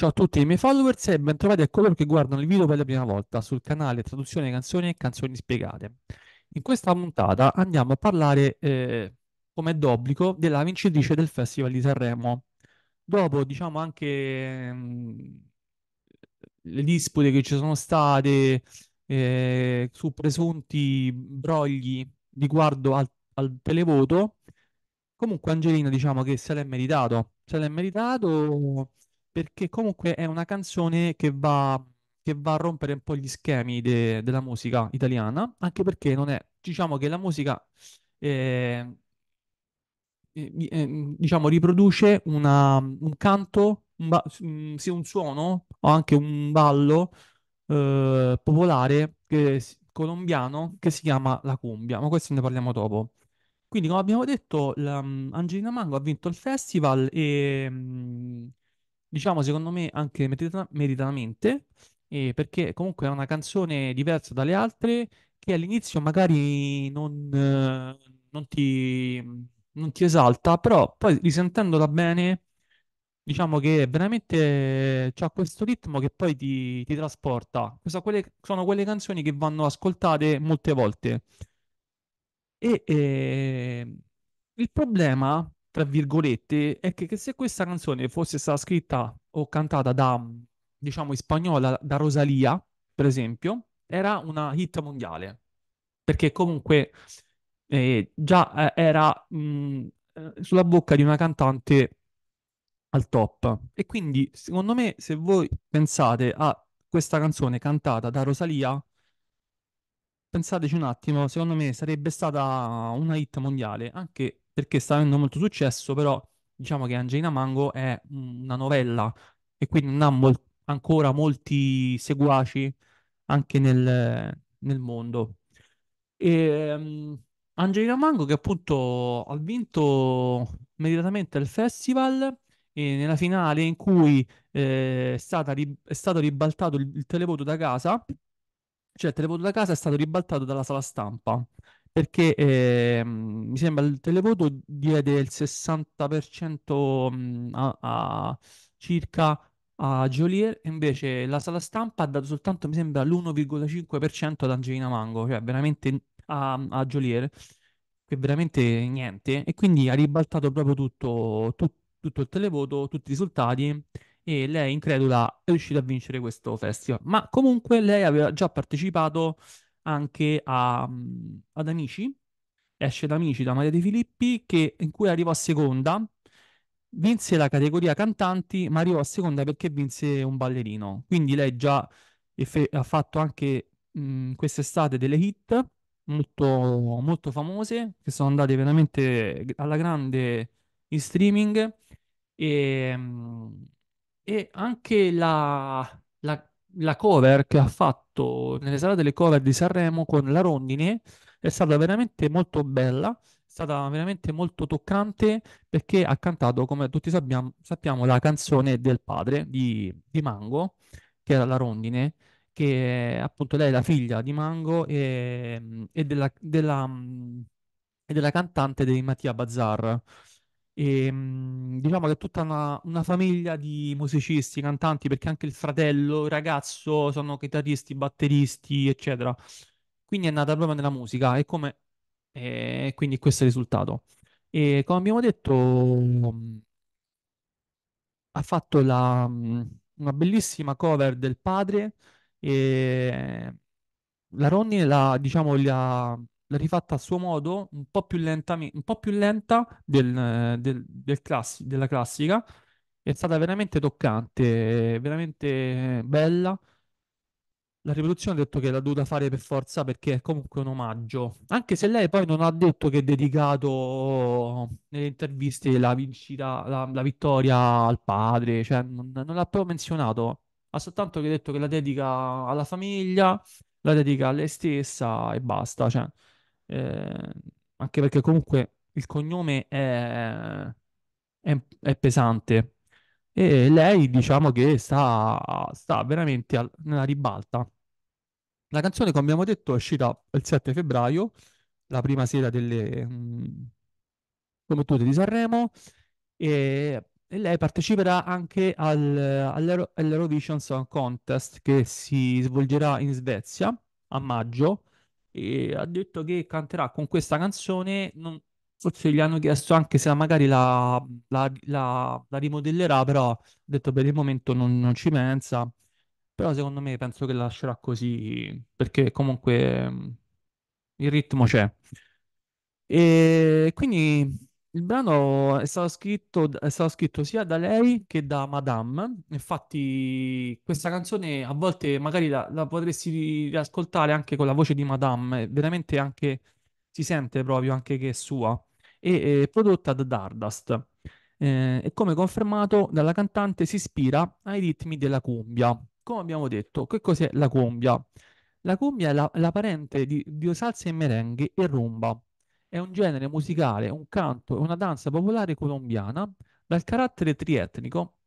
Ciao a tutti i miei followers e eh, bentrovati a coloro ecco che guardano il video per la prima volta sul canale Traduzione Canzoni e Canzoni Spiegate. In questa puntata andiamo a parlare, eh, come d'obbligo, della vincitrice del Festival di Sanremo. Dopo, diciamo, anche mh, mm, le dispute che ci sono state eh, su presunti brogli riguardo al, al televoto, comunque Angelina diciamo che se l'è meritato, se l'è meritato perché comunque è una canzone che va, che va a rompere un po' gli schemi de- della musica italiana, anche perché non è, diciamo che la musica ehm, eh, ehm, diciamo riproduce una, un canto, un, ba- un, mm, sì, un suono o anche un ballo eh, popolare che, colombiano che si chiama la cumbia, ma questo ne parliamo dopo. Quindi, come abbiamo detto, la, mm, Angelina Mango ha vinto il festival e mh, mm, diciamo secondo me anche medita- meritatamente, eh, perché comunque è una canzone diversa dalle altre che all'inizio magari non, eh, non, ti, non ti esalta, però poi risentendola bene diciamo che veramente c'è questo ritmo che poi ti, ti trasporta. Sono quelle, sono quelle canzoni che vanno ascoltate molte volte. E eh, il problema tra virgolette, è che, che, se questa canzone fosse stata scritta o cantata da, diciamo, in spagnola, da Rosalia, per esempio, era una hit mondiale, perché comunque eh, già eh, era mh, mm, eh, sulla bocca di una cantante al top. E quindi, secondo me, se voi pensate a questa canzone cantata da Rosalia, pensateci un attimo, secondo me sarebbe stata una hit mondiale, anche perché sta avendo molto successo, però diciamo che Angelina Mango è una novella e quindi non ha mol- ancora molti seguaci anche nel, nel mondo. E, um, Angelina Mango che appunto ha vinto meritatamente il festival nella finale in cui eh, è, ri- è, stato ribaltato il, il televoto da casa, cioè il televoto da casa è stato ribaltato dalla sala stampa perché eh, mi sembra il televoto diede il 60% mhmm, a, a circa a Jolier, invece la sala stampa ha dato soltanto, mi sembra, l'1,5% ad Angelina Mango, cioè veramente a, a Jolier, che veramente niente, e quindi ha ribaltato proprio tutto, tu, tutto il televoto, tutti i risultati, e lei, incredula, è riuscita a vincere questo festival. Ma comunque lei aveva già partecipato anche a, mhmm, ad Amici, esce da Amici da Maria De Filippi, che, in cui arrivò seconda, vinse la categoria cantanti, ma arrivò a seconda perché vinse un ballerino. Quindi lei già eff- ha fatto anche mh, mhmm, quest'estate delle hit molto, molto famose, che sono andate veramente alla grande in streaming. E, ehm, e anche la, la, la cover che ha fatto nelle sale delle cover di Sanremo con la Rondine è stata veramente molto bella, è stata veramente molto toccante perché ha cantato, come tutti sappiamo, sappiamo la canzone del padre di, di, Mango, che era la Rondine, che appunto lei è la figlia di Mango e, e della, della, e della cantante di Mattia Bazzar. E, ehm, diciamo che è tutta una, una, famiglia di musicisti, cantanti, perché anche il fratello, il ragazzo, sono chitarristi, batteristi, eccetera. Quindi è nata proprio nella musica e come... Eh, e quindi questo è il risultato. E come abbiamo detto, mm, ha fatto la, mm, una bellissima cover del padre e la Ronnie la, diciamo, gli ha l'ha rifatta a suo modo, un po' più, lentami- un po più lenta del, del, del classi- della classica. È stata veramente toccante, veramente bella. La riproduzione ha detto che l'ha dovuta fare per forza perché è comunque un omaggio, anche se lei poi non ha detto che è dedicato nelle interviste la vincita, la, la vittoria al padre, cioè non, non l'ha proprio menzionato, ha soltanto detto che la dedica alla famiglia, la dedica a lei stessa e basta, cioè eh, anche perché comunque il cognome è, è, è, pesante e lei diciamo che sta, sta veramente al, nella ribalta. La canzone, come abbiamo detto, è uscita il 7 febbraio, la prima sera delle mh, mm, combattute di Sanremo e, e, lei parteciperà anche al, all'Euro, all'Eurovision Song Contest che si svolgerà in Svezia a maggio e ha detto che canterà con questa canzone. Non, forse gli hanno chiesto anche se magari la, la, la, la rimodellerà, però ha detto per il momento non, non, ci pensa. Però secondo me penso che la lascerà così perché comunque mm, il ritmo c'è. E quindi il brano è stato, scritto, è stato scritto sia da lei che da Madame. Infatti, questa canzone a volte magari la, la potresti riascoltare anche con la voce di Madame, veramente anche si sente proprio anche che è sua. E è prodotta da Dardust. Eh, e come confermato dalla cantante, si ispira ai ritmi della cumbia. Come abbiamo detto, che cos'è la cumbia? La cumbia è la, la parente di, di salsa e merengue e rumba è un genere musicale, un canto e una danza popolare colombiana dal carattere trietnico.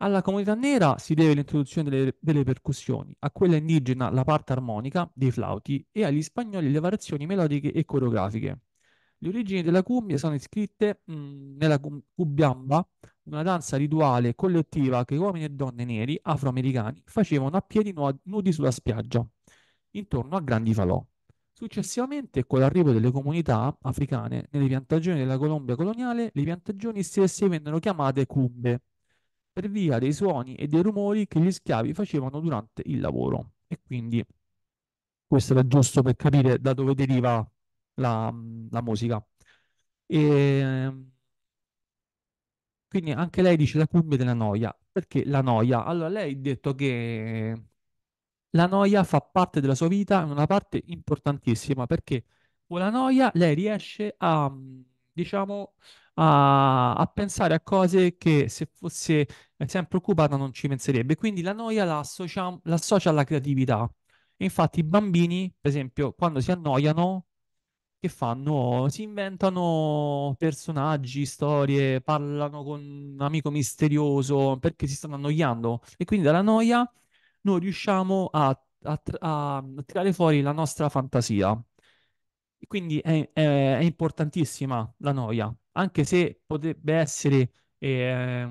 Alla comunità nera si deve l'introduzione delle, delle percussioni, a quella indigena la parte armonica dei flauti e agli spagnoli le variazioni melodiche e coreografiche. Le origini della cumbia sono iscritte mh, mm, nella cumbiamba, una danza rituale collettiva che uomini e donne neri afroamericani facevano a piedi nudi sulla spiaggia, intorno a grandi falò. Successivamente, con l'arrivo delle comunità africane nelle piantagioni della Colombia coloniale, le piantagioni stesse vennero chiamate cumbe, per via dei suoni e dei rumori che gli schiavi facevano durante il lavoro. E quindi questo era giusto per capire da dove deriva la, la musica. E, ehm, quindi anche lei dice la cumbia della noia. Perché la noia? Allora lei ha detto che la noia fa parte della sua vita, è una parte importantissima perché con la noia lei riesce a, diciamo, a, a pensare a cose che se fosse eh, sempre occupata non ci penserebbe. Quindi la noia l'associa alla creatività. infatti i bambini, per esempio, quando si annoiano, che fanno? Si inventano personaggi, storie, parlano con un amico misterioso perché si stanno annoiando e quindi dalla noia noi riusciamo a, a, a mm, tirare fuori la nostra fantasia. quindi è, è, è, importantissima la noia, anche se potrebbe essere, eh,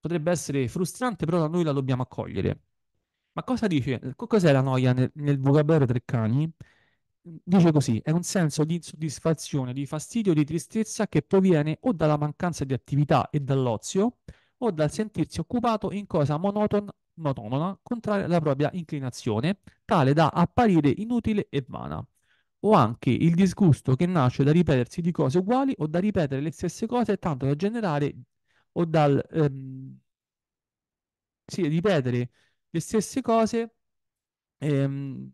potrebbe essere frustrante, però noi la dobbiamo accogliere. Ma cosa dice? Cos'è la noia nel, nel vocabolario Treccani? Dice così, è un senso di insoddisfazione, di fastidio, di tristezza che proviene o dalla mancanza di attività e dall'ozio, o dal sentirsi occupato in cosa monoton- autonoma contraria alla propria inclinazione, tale da apparire inutile e vana. O anche il disgusto che nasce da ripetersi di cose uguali o da ripetere le stesse cose tanto da generare o dal ehm, sì, ripetere le stesse cose ehm,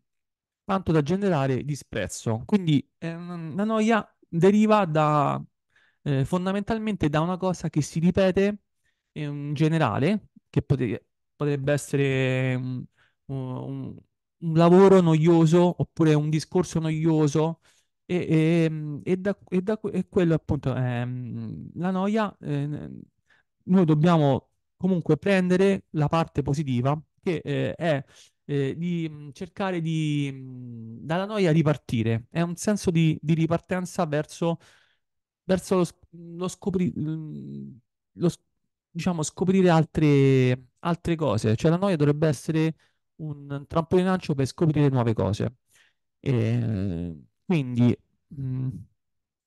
tanto da generare disprezzo. Quindi ehm, la noia deriva da, eh, fondamentalmente da una cosa che si ripete in generale, che potete, potrebbe essere un, un, un lavoro noioso oppure un discorso noioso. E, e, e, da, e, da, e quello appunto è ehm, la noia. Eh, noi dobbiamo comunque prendere la parte positiva che eh, è eh, di mm, cercare di mm, dalla noia ripartire, è un senso di, di ripartenza verso, verso lo, lo, scopri, mm, lo, diciamo, scoprire altre, altre cose. Cioè la noia dovrebbe essere un trampolino lancio per scoprire nuove cose. E, quindi mh, mm,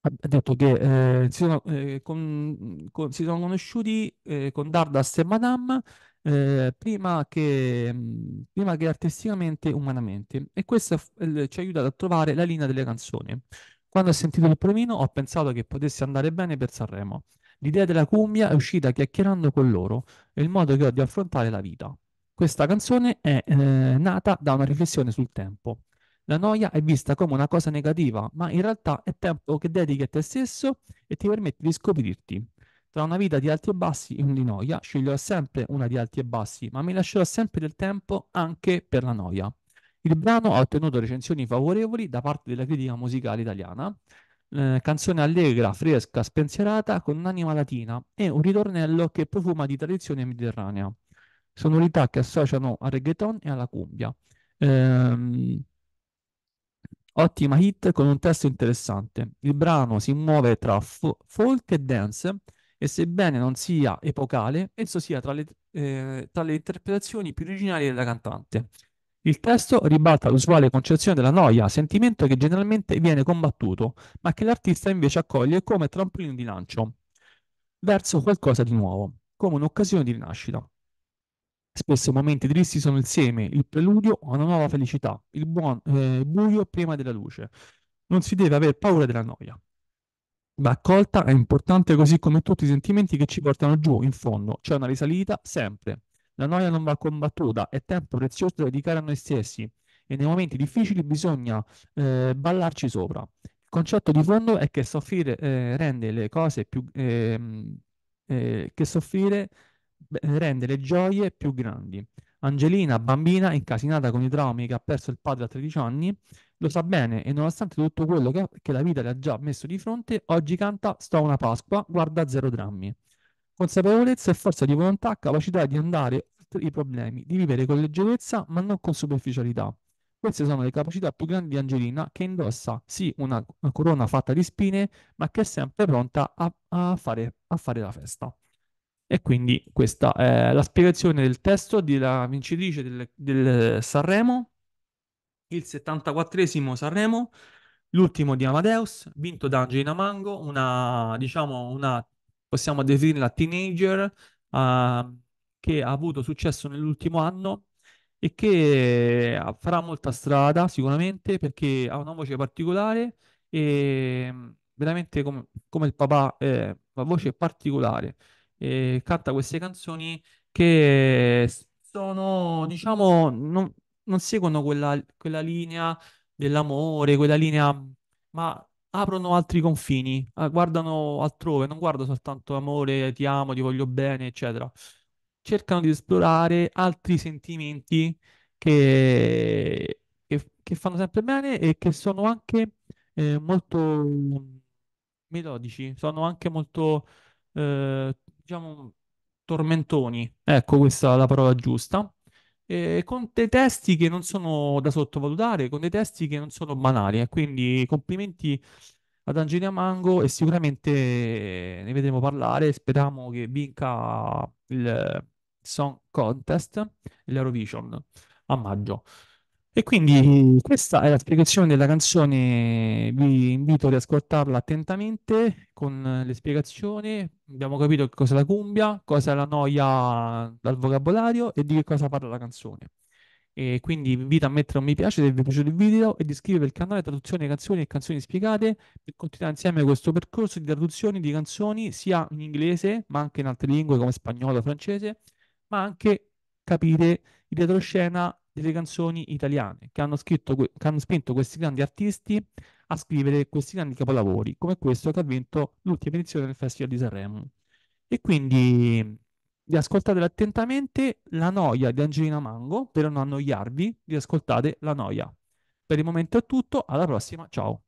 ha detto che eh, si, sono, eh, con, con, si, sono, conosciuti eh, con Dardas e Madame eh, prima che, mm, prima, che, artisticamente umanamente e questo ci ha aiutato a trovare la linea delle canzoni. Quando ho sentito il provino ho pensato che potesse andare bene per Sanremo. L'idea della cumbia è uscita chiacchierando con loro, è il modo che ho di affrontare la vita. Questa canzone è eh, nata da una riflessione sul tempo. La noia è vista come una cosa negativa, ma in realtà è tempo che dedichi a te stesso e ti permette di scoprirti. Tra una vita di alti e bassi e una di noia, sceglierò sempre una di alti e bassi, ma mi lascerò sempre del tempo anche per la noia. Il brano ha ottenuto recensioni favorevoli da parte della critica musicale italiana eh, canzone allegra, fresca, spensierata, con un'anima latina e un ritornello che profuma di tradizione mediterranea. Sonorità che associano al reggaeton e alla cumbia. Ehm, ottima hit con un testo interessante. Il brano si muove tra fo- folk e dance e sebbene non sia epocale, esso sia tra le, eh, tra le interpretazioni più originali della cantante. Il testo ribalta l'usuale concezione della noia, sentimento che generalmente viene combattuto, ma che l'artista invece accoglie come trampolino di lancio verso qualcosa di nuovo, come un'occasione di rinascita. Spesso i momenti tristi sono il seme, il preludio a una nuova felicità, il buon, eh, buio prima della luce. Non si deve avere paura della noia. Va accolta, è importante così come tutti i sentimenti che ci portano giù, in fondo. C'è una risalita sempre. La noia non va combattuta, è tempo prezioso da dedicare a noi stessi e nei momenti difficili bisogna eh, ballarci sopra. Il concetto di fondo è che soffrire eh, rende le cose più... Ehm, eh, che soffrire rende le gioie più grandi. Angelina, bambina, incasinata con i traumi che ha perso il padre a 13 anni, lo sa bene e nonostante tutto quello che, che la vita le ha già messo di fronte, oggi canta Sto a una Pasqua, guarda zero drammi. Consapevolezza e forza di volontà, capacità di andare oltre i problemi, di vivere con leggerezza ma non con superficialità. Queste sono le capacità più grandi di Angelina che indossa sì una, corona fatta di spine ma che è sempre pronta a, a, fare, a fare la festa. E quindi questa è la spiegazione del testo della vincitrice del, del Sanremo, il 74esimo Sanremo, l'ultimo di Amadeus, vinto da Angelina Mango, una, diciamo, una possiamo definire la teenager, uh, che ha avuto successo nell'ultimo anno e che eh, farà molta strada sicuramente perché ha una voce particolare e mm, veramente com- come il papà, eh, la voce particolare. E canta queste canzoni che sono, diciamo, non, non seguono quella, quella linea dell'amore, quella linea, ma aprono altri confini, eh, guardano altrove, non guardano soltanto amore, ti amo, ti voglio bene, eccetera. Cercano di esplorare altri sentimenti che, che, che fanno sempre bene e che sono anche eh, molto melodici, sono anche molto, eh, diciamo, tormentoni. Ecco, questa è la parola giusta eh, con dei testi che non sono da sottovalutare, con dei testi che non sono banali. Eh. Quindi complimenti ad Angelina Mango e sicuramente ne vedremo parlare. Speriamo che vinca il Song Contest, l'Eurovision a maggio. E quindi questa è la spiegazione della canzone, vi invito ad ascoltarla attentamente con eh, le spiegazioni, abbiamo capito che cos'è la cumbia, cosa la noia dal vocabolario e di che cosa parla la canzone. E quindi vi invito a mettere un mi piace se vi è piaciuto il video e di iscrivervi al canale Traduzione Canzoni e Canzoni Spiegate per continuare insieme questo percorso di traduzioni di canzoni sia in inglese ma anche in altre lingue come spagnolo, francese, ma anche capire il retroscena delle canzoni italiane che hanno, scritto, che hanno spinto questi grandi artisti a scrivere questi grandi capolavori, come questo che ha vinto l'ultima edizione del Festival di Sanremo. E quindi vi ascoltate attentamente La Noia di Angelina Mango, per non annoiarvi, vi ascoltate La Noia. Per il momento è tutto, alla prossima, ciao!